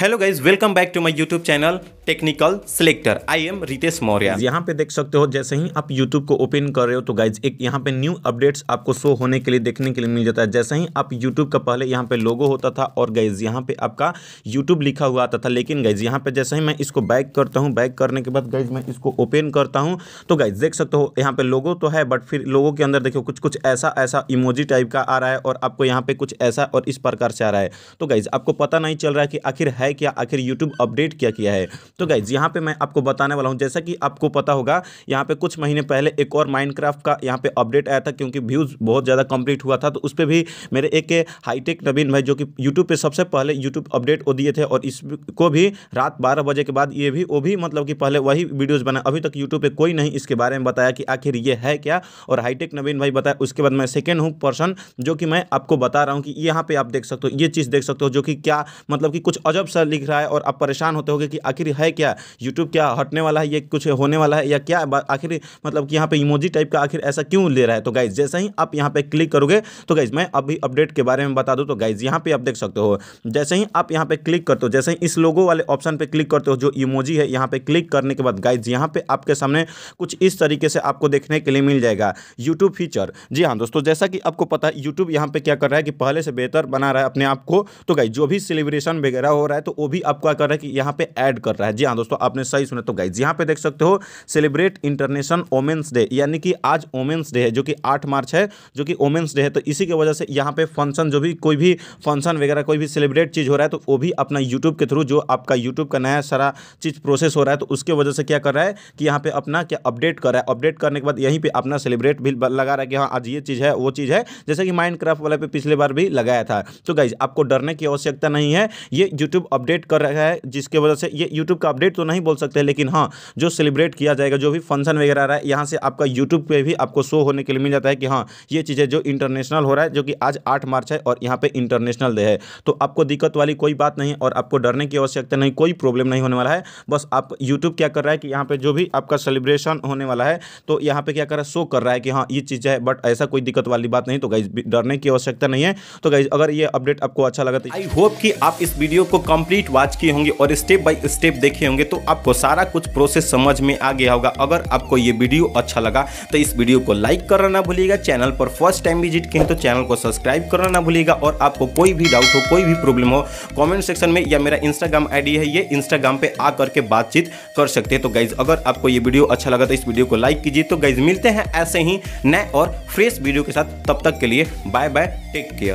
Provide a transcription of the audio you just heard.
hello guys welcome back to my YouTube channel technical selector I am Ritesh Maurya यहाँ पे देख सकते हो जैसे ही आप यूट्यूब को ओपन कर रहे हो तो गाइज एक यहाँ पे न्यू अपडेट्स आपको शो होने के लिए देखने के लिए मिल जाता है जैसे ही आप यूट्यूब का पहले यहाँ पे लोगो होता था और गाइज यहाँ पे आपका यूट्यूब लिखा हुआ आता था लेकिन गाइज यहाँ पे जैसे ही मैं इसको बैक करता हूँ बैक करने के बाद गाइज मैं इसको ओपन करता हूँ तो गाइज देख सकते हो यहाँ पे लोगो तो है बट फिर लोगों के अंदर देखो कुछ कुछ ऐसा ऐसा इमोजी टाइप का आ रहा है और आपको यहाँ पे कुछ ऐसा और इस प्रकार से आ रहा है तो गाइज आपको पता नहीं चल रहा है कि आखिर है है क्या आखिर यूट्यूब अपडेट क्या किया है तो गाइज यहाँ पर मैं आपको बताने वाला हूँ जैसा कि आपको पता होगा यहाँ पर कुछ महीने पहले एक और माइंड का यहाँ पर अपडेट आया था क्योंकि व्यूज़ बहुत ज़्यादा कंप्लीट हुआ था तो उस पर भी मेरे एक हाईटेक नवीन भाई जो कि यूट्यूब पर सबसे पहले यूट्यूब अपडेट वो दिए थे और इसको भी रात बारह बजे के बाद ये भी वो भी मतलब कि पहले वही वीडियोस बना अभी तक यूट्यूब पे कोई नहीं इसके बारे में बताया कि आखिर ये है क्या और हाईटेक नवीन भाई बताया उसके बाद मैं सेकेंड हूँ पर्सन जो कि मैं आपको बता रहा हूँ कि यहाँ पर आप देख सकते हो ये चीज़ देख सकते हो जो कि क्या मतलब कि कुछ अजब सा लिख रहा है और आप परेशान होते हो कि आखिर है क्या यूट्यूब क्या हटने वाला है ये कुछ होने वाला है या क्या आखिर मतलब कि यहाँ पे इमोजी टाइप का आखिर ऐसा क्यों ले रहा है तो गाइज जैसे ही आप यहाँ पे क्लिक करोगे तो गाइज मैं अभी अपडेट के बारे में बता दूँ तो गाइज यहाँ पे आप देख सकते हो जैसे ही आप यहाँ पे क्लिक करते हो जैसे ही इस लोगों वाले ऑप्शन पे क्लिक करते हो जो इमोजी है यहाँ पे क्लिक करने के बाद गाइज यहाँ पे आपके सामने कुछ इस तरीके से आपको देखने के लिए मिल जाएगा यूट्यूब फीचर जी हाँ दोस्तों जैसा कि आपको पता है यूट्यूब यहाँ पे क्या कर रहा है कि पहले से बेहतर बना रहा है अपने आप को तो गाइज जो भी सेलिब्रेशन वगैरह हो रहा है तो वो भी आपको क्या कर रहा है कि यहाँ पे ऐड कर रहा है जी हाँ दोस्तों आपने सही सुना तो गाइज यहाँ पे देख सकते हो सेलिब्रेट इंटरनेशनल ओमेंस डे यानी कि आज ओमेंस डे है जो कि आठ मार्च है जो कि ओमेंस डे है तो इसी की वजह से यहाँ पे फंक्शन जो भी कोई भी फंक्शन वगैरह कोई भी सेलिब्रेट चीज़ हो रहा है तो वो भी अपना यूट्यूब के थ्रू जो आपका यूट्यूब का नया सारा चीज़ प्रोसेस हो रहा है तो उसके वजह से क्या कर रहा है कि यहाँ पे अपना क्या अपडेट कर रहा है अपडेट करने के बाद यहीं पर अपना सेलिब्रेट भी लगा रहा है कि हाँ आज ये चीज़ है वो चीज़ है जैसे कि माइंड वाले पे पिछले बार भी लगाया था तो गाइज आपको डरने की आवश्यकता नहीं है ये यूट्यूब अपडेट कर रहा है जिसके वजह से ये यूट्यूब का अपडेट तो नहीं बोल सकते लेकिन हाँ जो सेलिब्रेट किया जाएगा जो भी फंक्शन वगैरह आ रहा है यहाँ से आपका यूट्यूब पर भी आपको शो होने के लिए मिल जाता है कि हाँ ये चीज़ें जो इंटरनेशनल हो रहा है जो कि आज आठ मार्च है और यहाँ पर इंटरनेशनल डे है तो आपको दिक्कत वाली कोई बात नहीं और आपको डरने की आवश्यकता नहीं कोई प्रॉब्लम नहीं होने वाला है बस आप यूट्यूब क्या कर रहा है कि यहाँ पर जो भी आपका सेलिब्रेशन होने वाला है तो यहाँ पर क्या कर रहा है शो कर रहा है कि हाँ ये चीज़ है बट ऐसा कोई दिक्कत वाली बात नहीं तो गाइज डरने की आवश्यकता नहीं है तो गाइज अगर ये अपडेट आपको अच्छा लगा तो आई होप कि आप इस वीडियो को कम कंप्लीट वॉच किए होंगे और स्टेप बाय स्टेप देखे होंगे तो आपको सारा कुछ प्रोसेस समझ में आ गया होगा अगर आपको ये वीडियो अच्छा लगा तो इस वीडियो को लाइक करना ना भूलिएगा चैनल पर फर्स्ट टाइम विजिट किए तो चैनल को सब्सक्राइब करना ना भूलिएगा और आपको कोई भी डाउट हो कोई भी प्रॉब्लम हो कॉमेंट सेक्शन में या मेरा इंस्टाग्राम आईडी है ये इंस्टाग्राम पर आ करके बातचीत कर सकते हैं तो गाइज अगर आपको ये वीडियो अच्छा लगा तो इस वीडियो को लाइक कीजिए तो गाइज मिलते हैं ऐसे ही नए और फ्रेश वीडियो के साथ तब तक के लिए बाय बाय टेक केयर